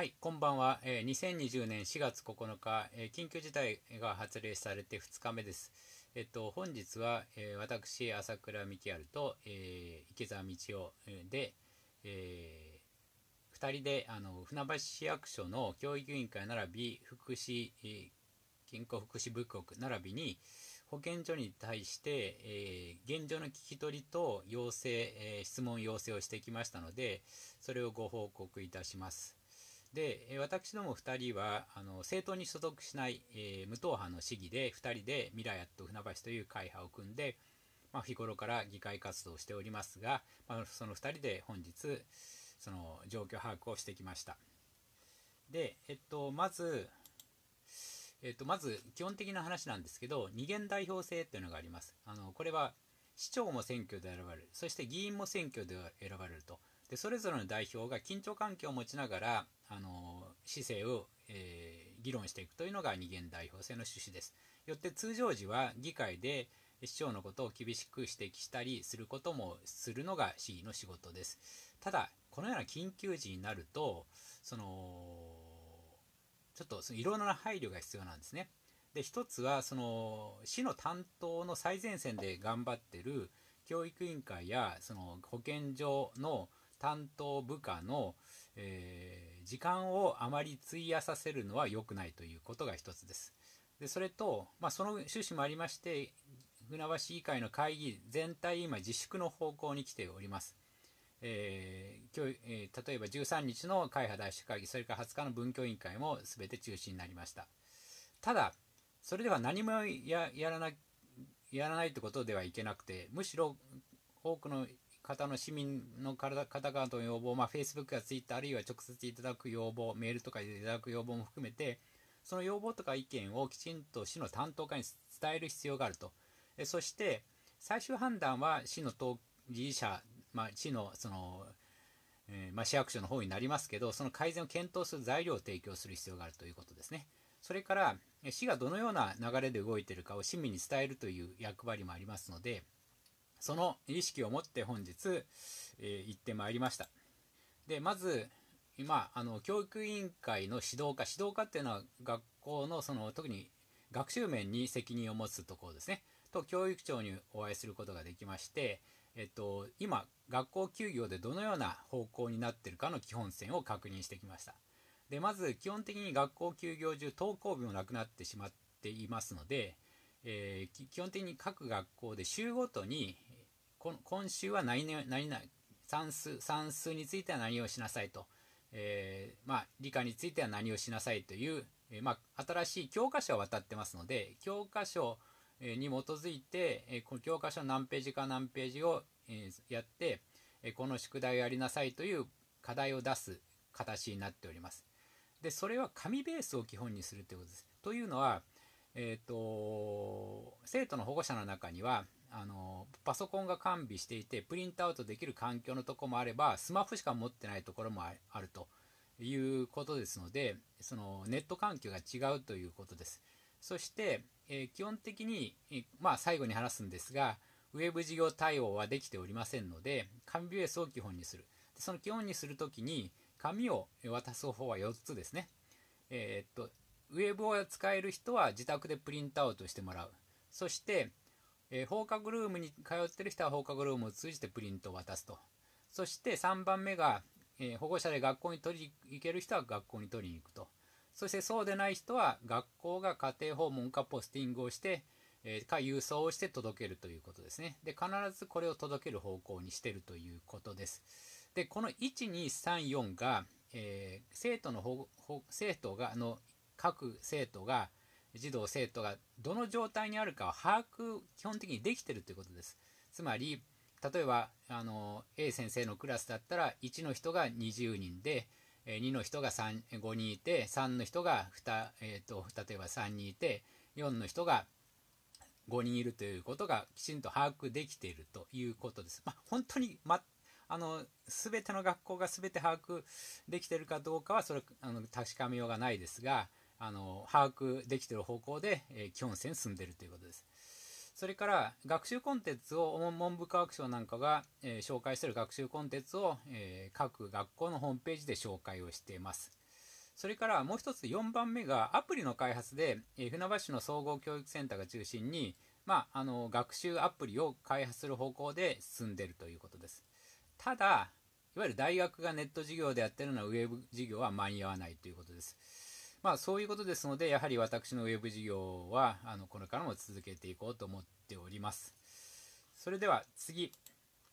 はい、こんばんは。えー、2020年4月9日、えー、緊急事態が発令されて2日目です。えっと、本日は、えー、私、朝倉未春と、え池澤道夫で、え2人であの船橋市役所の教育委員会並び福祉、健康福祉部局並びに保健所に対して、え現状の聞き取りと要請、え質問要請をしてきましたのでそれをご報告いたします。で私ども2人はあの政党に所属しない、えー、無党派の市議で2人でミラヤッと船橋という会派を組んで、まあ、日頃から議会活動をしておりますが、まあ、その2人で本日その状況把握をしてきましたで、えっと、まず、えっと、まず基本的な話なんですけど二元代表制というのがありますあのこれは市長も選挙で選ばれるそして議員も選挙で選ばれるとでそれぞれの代表が緊張関係を持ちながらあの姿勢を、えー、議論していくというのが二元代表制の趣旨です。よって通常時は議会で市長のことを厳しく指摘したりすることもするのが市議の仕事です。ただこのような緊急時になるとそのちょっとそのいろいろな配慮が必要なんですね。で一つはその市の担当の最前線で頑張ってる教育委員会やその保健所の担当部下の、えー、時間をあまり費やさせるのは良くないということが一つです。でそれと、まあ、その趣旨もありまして船橋議会の会議全体今自粛の方向に来ております。えー、今日えー、例えば13日の会派大使会議それから20日の文教委員会も全て中止になりましたただそれでは何もやらなやらないってことではいけなくてむしろ多くの方の市民の方々の要望、まあ、Facebook や Twitter あるいは直接いただく要望、メールとかでいただく要望も含めて、その要望とか意見をきちんと市の担当課に伝える必要があると。えそして、最終判断は市の当事者、まあ、市のその、えー、まあ、市役所の方になりますけど、その改善を検討する材料を提供する必要があるということですね。それから、市がどのような流れで動いているかを市民に伝えるという役割もありますので、その意識を持って本日、えー、行ってまいりましたでまず今あの教育委員会の指導課指導課っていうのは学校のその特に学習面に責任を持つところですねと教育長にお会いすることができまして、えっと、今学校休業でどのような方向になってるかの基本線を確認してきましたでまず基本的に学校休業中登校日もなくなってしまっていますので、えー、基本的に各学校で週ごとに、今週は何々何算数算数については何をしなさいと、えー、まあ、理科については何をしなさいという、えー、まあ、新しい教科書を渡ってますので教科書に基づいて、えこの教科書何ページか何ページを、えやって、えこの宿題をやりなさいという課題を出す形になっております。でそれは紙ベースを基本にするということです。というのは、えーと生徒の保護者の中にはあのパソコンが完備していてプリントアウトできる環境のとこもあればスマホしか持ってないところもあるということですのでそのネット環境が違うということですそして、えー、基本的に、えー、まあ、最後に話すんですがウェブ事業対応はできておりませんので紙ベースを基本にするでその基本にするときに紙を渡す方は4つですねえー、っとウェブを使える人は自宅でプリントアウトしてもらうそしてえー、放課後ルームに通ってる人は放課後ルームを通じてプリントを渡すと。そして3番目が、えー、保護者で学校に取り行ける人は学校に取りに行くと。そしてそうでない人は学校が家庭訪問かポスティングをして、えー、か郵送をして届けるということですね。で、必ずこれを届ける方向にしてるということです。で、この1234が、えー、生徒の生徒が、の各生徒が児童生徒がどの状態にあるかを把握基本的にできてるということですつまり例えばあの A 先生のクラスだったら1の人が20人で2の人が5人いて3の人が2、えっと、と例えば3人いて4の人が5人いるということがきちんと把握できているということです。まあ、本当に、ま、あの全ての学校が全て把握できているかどうかはそれあの確かめようがないですがあの把握できてる方向で、えー、基本線進んでるということです。それから学習コンテンツを文部科学省なんかが、えー、紹介してる学習コンテンツを、えー、各学校のホームページで紹介をしています。それからもう一つ4番目がアプリの開発で、えー、船橋市の総合教育センターが中心に、まあ、あの学習アプリを開発する方向で進んでいるということです。ただ、いわゆる大学がネット授業でやってるのはウェブ授業は間に合わないということです。まあ、そういうことですので、やはり私のウェブ事業は、あの、これからも続けていこうと思っております。それでは次、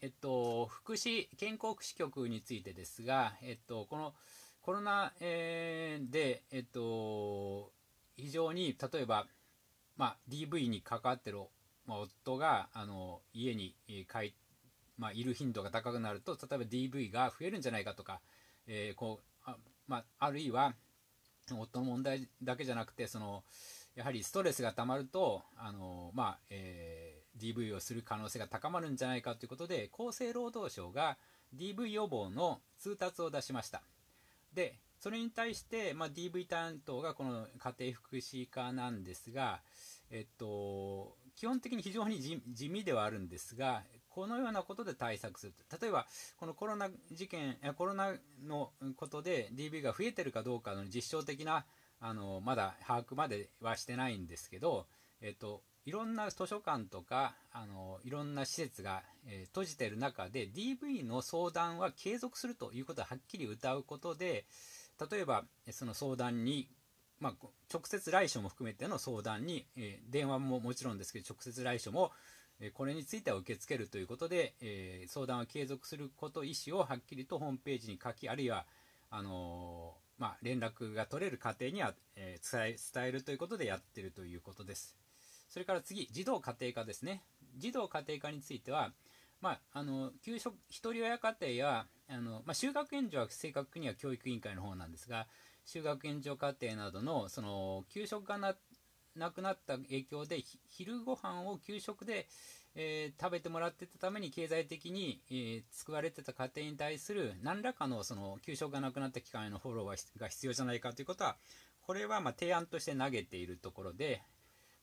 えっと、福祉、健康福祉局についてですが、えっと、このコロナ、えー、で、えっと、非常に、例えば、まあ、DV に関わってる、まあ、夫が、あの、家に帰まあ、いる頻度が高くなると例えば DV が増えるんじゃないかとか、えーこうあまあ、あるいは、夫の問題だけじゃなくてそのやはりストレスがたまるとあの、まあえー、DV をする可能性が高まるんじゃないかということで厚生労働省が DV 予防の通達を出しましたでそれに対して、まあ、DV 担当がこの家庭福祉課なんですが、えっと、基本的に非常に地味ではあるんですが、このようなことで対策する例えばこのコロナ事件コロナのことで DV が増えてるかどうかの実証的なあのまだ把握まではしてないんですけど、えっと、いろんな図書館とかあのいろんな施設が、えー、閉じてる中で DV の相談は継続するということをはっきり歌うことで例えばその相談に、まあ、直接来所も含めての相談に、えー、電話ももちろんですけど直接来所もこれについては受け付けるということで、えー、相談を継続すること意思をはっきりとホームページに書きあるいはあのー、まあ、連絡が取れる家庭には、えー、伝えるということでやってるということですそれから次児童家庭科ですね児童家庭科については、まあ、あの給食ひとり親家庭やあの、まあ、就学援助は正確には教育委員会の方なんですが就学援助家庭などのその給食がななくなった影響で昼ご飯を給食で、えー、食べてもらってたために経済的に、えー、救われてた家庭に対する何らかのその給食がなくなった期間へのフォローが必要じゃないかということはこれはま提案として投げているところで、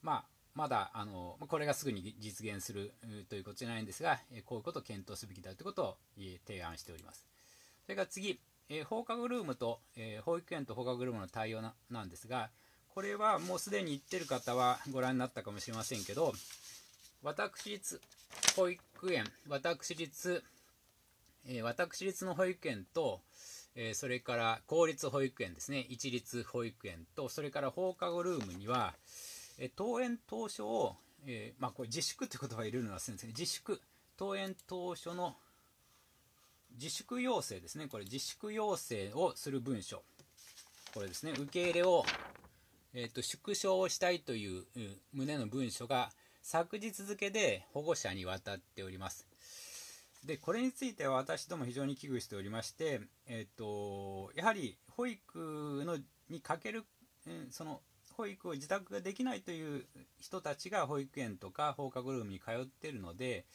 まあ、まだあのこれがすぐに実現するということじゃないんですがこういうことを検討すべきだということを提案しております。それから次、えー、放課後ルームと、えー、保育園と放課後ルームの対応なんですが、これはもうすでに行ってる方はご覧になったかもしれませんけど、私立保育園、私立、えー、私立の保育園と、えー、それから公立保育園ですね、一律保育園と、それから放課後ルームには、えー、登園当初を、えまあ、これ自粛って言葉がいるのはするんですけど、自粛、登園当初の自粛要請ですね、これ自粛要請をする文書、これですね、受け入れをえーと、縮小をしたいという旨の文書が昨日付で保護者に渡っております。でこれについては私ども非常に危惧しておりまして、えーと、とやはり保育のにかける、うん、その保育を自宅ができないという人たちが保育園とか放課後ルームに通っているので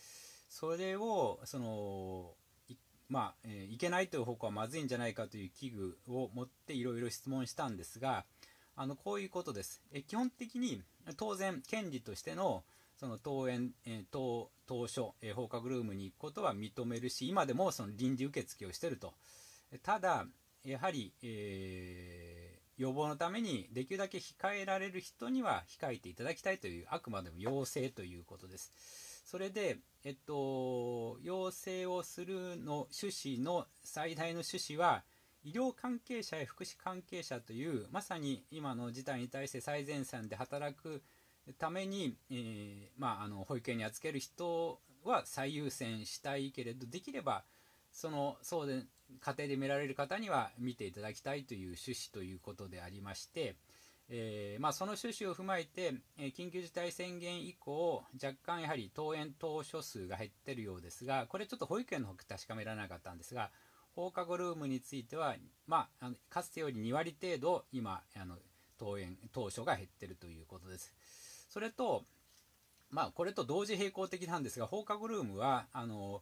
それをそのまあ、えー、いけないという方向はまずいんじゃないかという危惧を持っていろいろ質問したんですが、あのこういうことです。え基本的に当然、権利としてのその登園、え当当初、え放課後ルームに行くことは認めるし、今でもその臨時受付をしてると。ただ、やはり、えー、予防のためにできるだけ控えられる人には控えていただきたいという、あくまでも要請ということです。それで、えっと、要請をするの趣旨の最大の趣旨は、医療関係者や福祉関係者というまさに今の事態に対して最前線で働くために、えー、まあ、あの保育園に預ける人は最優先したいけれどできればそのそうで家庭で見られる方には見ていただきたいという趣旨ということでありまして、えー、まあ、その趣旨を踏まえて、え緊急事態宣言以降若干やはり登園当初数が減ってるようですがこれちょっと保育園の方確かめられなかったんですが放課後ルームについては、まあ、あのかつてより2割程度今あの園当初が減ってるということです。それと、まあ、これと同時並行的なんですが放課後ルームはあの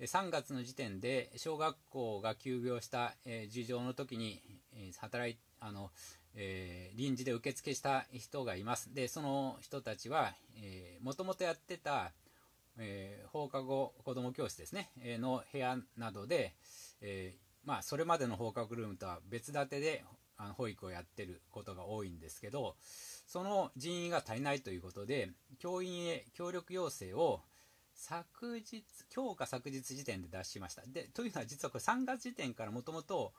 3月の時点で小学校が休業した、えー、事情の時に、えー、働いあの、えー、臨時で受付した人がいますでその人たちはもともとやってた、え放課後子ども教室ですね、えの部屋などで、えー、まあ、それまでの放課後ルームとは別立てであの保育をやってることが多いんですけどその人員が足りないということで教員へ協力要請を昨日今日か昨日時点で出しましたでというのは実はこれ3月時点からもともと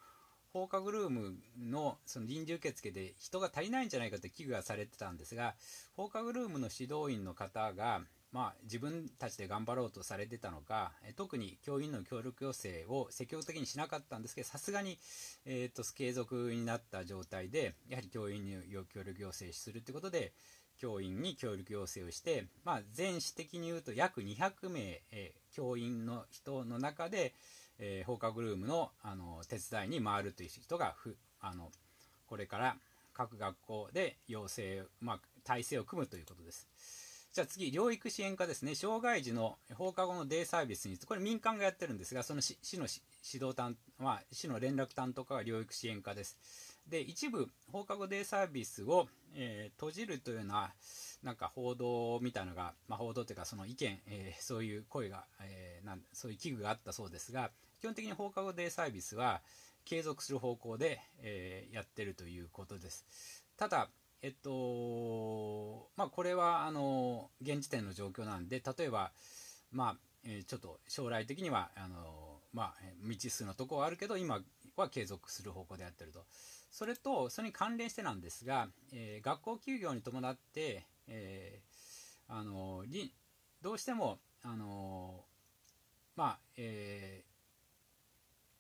放課後ルームのその臨時受付で人が足りないんじゃないかと危惧がされてたんですが放課後ルームの指導員の方がまあ、自分たちで頑張ろうとされてたのか。特に教員の協力要請を積極的にしなかったんですけど、さすがに、えーと継続になった状態で、やはり教員に協力要請するということで、教員に協力要請をして、まあ、全市的に言うと約200名、えー、教員の人の中で、えー、放課後ルームのあの手伝いに回るという人がふあのこれから各学校で要請、まあ、体制を組むということです。じゃあ次、療育支援課ですね。障害児の放課後のデイサービスに、これ民間がやってるんですが、その市の指導担、まあ、市の連絡担当課が療育支援課です。で、一部、放課後デイサービスを、えー、閉じるというような、なんか報道みたいなのが、まあ、報道というか、その意見、えー、そういう声が、えー、なんそういう危惧があったそうですが、基本的に放課後デイサービスは継続する方向で、えやってるということです。ただ、えっと、まあ、これは、あの、現時点の状況なんで、例えば、まあ、えちょっと将来的には、あの、まあ、未知数のとこはあるけど、今は継続する方向でやってると。それと、それに関連してなんですが、えー、学校休業に伴って、えー、あの、どうしても、あの、まあ、え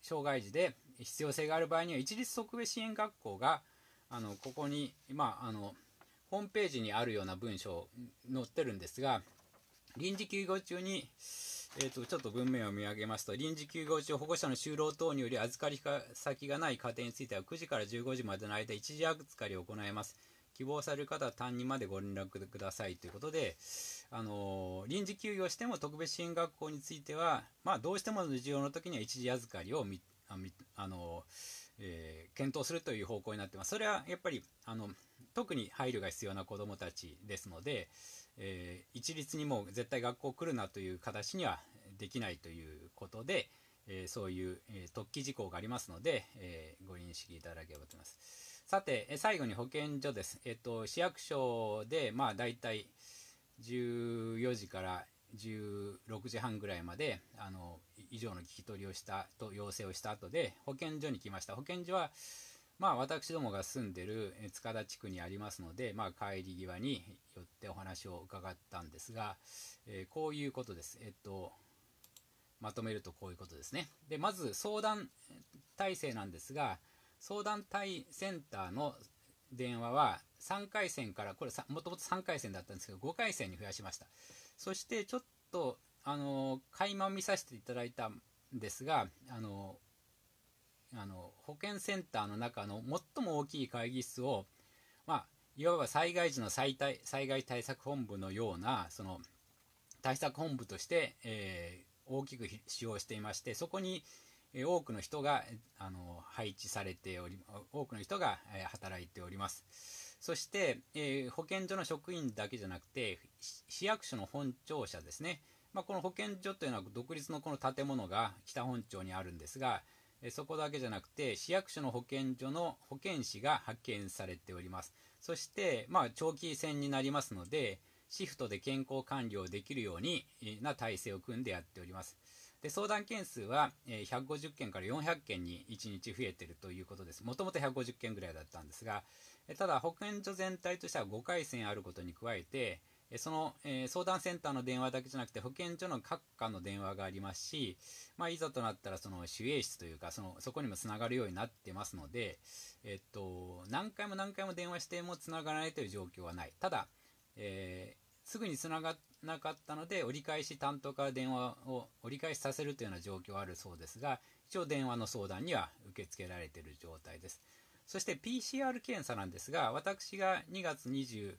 障害児で必要性がある場合には、一律特別支援学校が、あのここに、まあ、あのホームページにあるような文章載ってるんですが臨時休業中に、えーと、ちょっと文面を見上げますと臨時休業中保護者の就労等により預かり先がない家庭については9時から15時までの間一時預かりを行います希望される方は担任までご連絡くださいということで、あのー、臨時休業しても特別支援学校については、まあ、どうしてもの需要の時には一時預かりをあのーえー、検討するという方向になってます。それはやっぱりあの特に配慮が必要な子どもたちですので、えー、一律にもう絶対学校来るなという形にはできないということで、えー、そういう、え突起事項がありますので、えご認識いただければと思います。さて、え最後に保健所です。えっと、市役所で、まあ、大体14時から16時半ぐらいまであの以上の聞き取りをしたと要請をした後で保健所に来ました保健所はまあ私どもが住んでる塚田地区にありますので、まあ、帰り際に寄ってお話を伺ったんですが、えー、こういうことです。えっとまとめるとこういうことですね。でまず相談体制なんですが相談対センターの電話は3回線からこれもともと3回線だったんですけど5回線に増やしました。そしてちょっとあの垣間見させていただいたんですがあのあの保健センターの中の最も大きい会議室を、まあ、いわば災害時の災災害対策本部のようなその対策本部として、えー、大きく使用していましてそこに多くの人があの配置されており多くの人が働いておりますそして、えー、保健所の職員だけじゃなくて市役所の本庁舎ですねまあ、この保健所というのは独立のこの建物が北本町にあるんですが、そこだけじゃなくて市役所の保健所の保健師が派遣されておりますそして、まあ、長期戦になりますのでシフトで健康管理をできるようにな体制を組んでやっておりますで相談件数は150件から400件に1日増えているということですもともと150件ぐらいだったんですがただ保健所全体としては5回線あることに加えてその、えー、相談センターの電話だけじゃなくて保健所の各課の電話がありますし、まあ、いざとなったらその守衛室というかそのそこにもつながるようになってますので、えっと、何回も何回も電話してもつながらないという状況はないただ、えー、すぐにつながなかったので折り返し担当から電話を折り返しさせるというような状況はあるそうですが一応電話の相談には受け付けられている状態ですそして PCR 検査なんですが私が2月20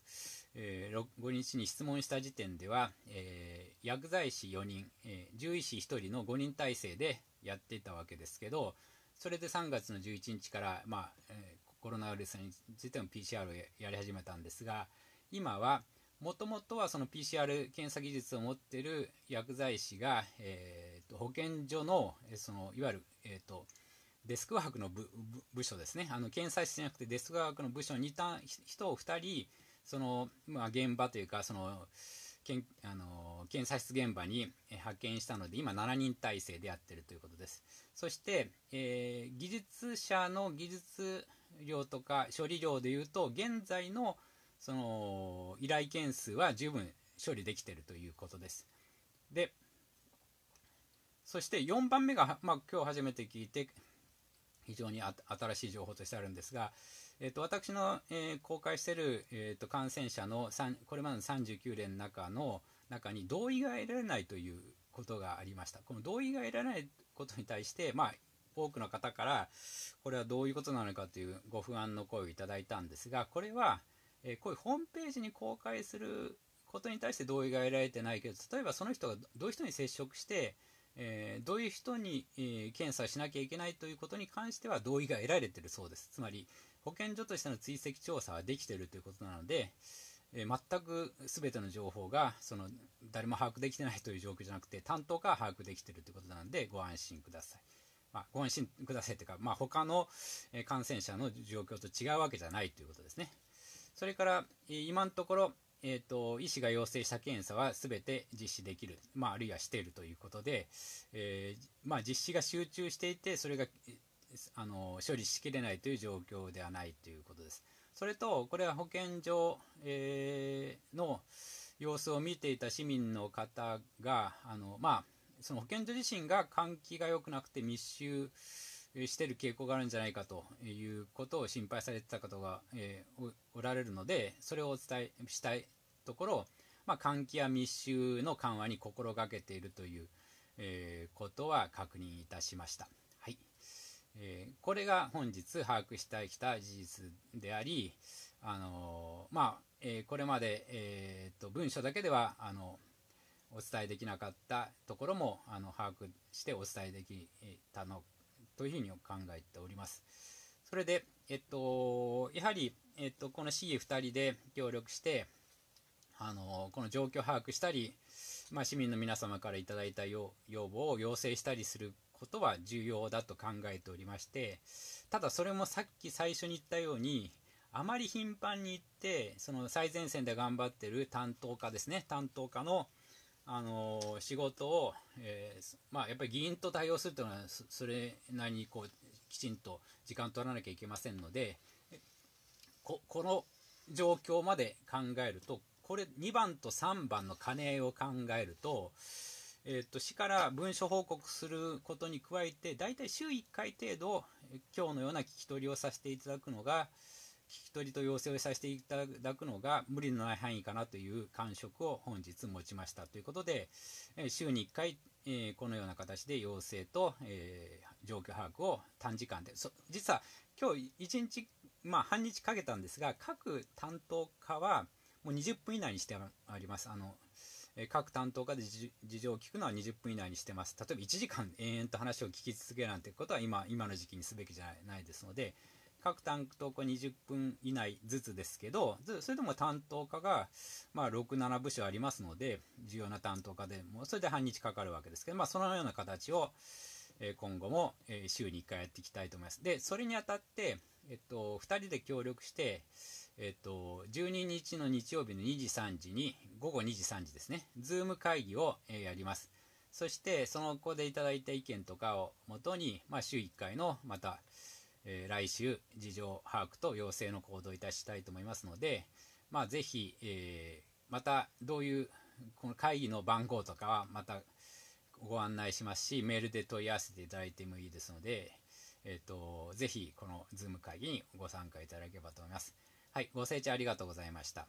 えー、5日に質問した時点では、えー、薬剤師4人、えー、獣医師1人の5人体制でやっていたわけですけどそれで3月の11日から、まあえー、コロナウイルスについての PCR をやり始めたんですが今はもともとはその PCR 検査技術を持っている薬剤師が、えー、と保健所のそのいわゆる、えーと、デスクワークの部署ですねあの検査室じゃなくてデスクワークの部署にいた人を2人その、まあ、現場というかその検あの検査室現場に派遣したので今7人体制でやってるということですそして、えー、技術者の技術量とか処理量でいうと現在のその依頼件数は十分処理できているということですでそして4番目が、まあ、今日初めて聞いて非常に新しい情報としてあるんですがえーと、私の、えー、公開している、えーと、と感染者のこれまでの39例の中の中に同意が得られないということがありました。この同意が得られないことに対して、まあ、多くの方からこれはどういうことなのかというご不安の声をいただいたんですがこれは、えー、こういうホームページに公開することに対して同意が得られてないけど例えばその人がどういう人に接触してえー、どういう人に、えー、検査しなきゃいけないということに関しては同意が得られているそうです。つまり、保健所としての追跡調査はできているということなので、えー、全く全ての情報がその誰も把握できてないという状況じゃなくて担当が把握できているということなのでご安心ください。まあ、ご安心くださいというか、まあ、他の感染者の状況と違うわけじゃないということですね。それから、今のところ、えーと、医師が要請した検査は全て実施できる、まあ、あるいはしているということで、えー、まあ、実施が集中していてそれがあの処理しきれないという状況ではないということです。それと、これは保健所、えー、の様子を見ていた市民の方が、あのまあ、その保健所自身が換気が良くなくて密集してる傾向があるんじゃないかということを心配されてた方が、えー、おられるので、それをお伝えしたいところ、まあ、換気や密集の緩和に心がけているという、えー、ことは確認いたしました。えー、これが本日把握したいきた事実であり、あのー、まあえー、これまで、えーと、と文書だけではあのお伝えできなかったところもあの把握してお伝えできたのというふうに考えております。それで、えっと、やはり、えっと、この市議2人で協力して、あのこの状況を把握したり、まあ、市民の皆様からいただいた要望を要請したりすることは重要だと考えておりましてただそれもさっき最初に言ったようにあまり頻繁に行ってその最前線で頑張ってる担当課ですね担当課のあのー、仕事を、えー、まあ、やっぱり議員と対応するというのはそれなりにこうきちんと時間取らなきゃいけませんのでここの状況まで考えるとこれ2番と3番の兼ね合いを考えるとえっと市から文書報告することに加えて、大体週1回程度、今日のような聞き取りをさせていただくのが、聞き取りと要請をさせていただくのが無理のない範囲かなという感触を本日持ちましたということで、え週に1回、えこのような形で要請と、え状況把握を短時間で、実は今日1日、まあ、半日かけたんですが、各担当課はもう20分以内にしてあります。あのえ各担当が事情を聞くのは20分以内にしてます例えば1時間延々と話を聞き続けるなんてことは今今の時期にすべきじゃないですので各担当課20分以内ずつですけどそれでも担当課が、まあ、67部署ありますので重要な担当課でもそれで半日かかるわけですけど、まあ、そのような形を今後も週に1回やっていきたいと思います。でそれにあたって、えっと、2人で協力してえっと、12日の日曜日の2時3時に、午後2時3時ですね、ズーム会議を、えー、やります。そして、その子でいただいた意見とかをもとに、まあ、週1回の、また、えー、来週、事情把握と要請の行動をいたしたいと思いますので、まあ、ぜひ、えー、また、どういう、この会議の番号とかは、また、ご案内しますし、メールで問い合わせていただいてもいいですので、えっ、と、ぜひ、このズーム会議にご参加いただければと思います。はい、ご清聴ありがとうございました。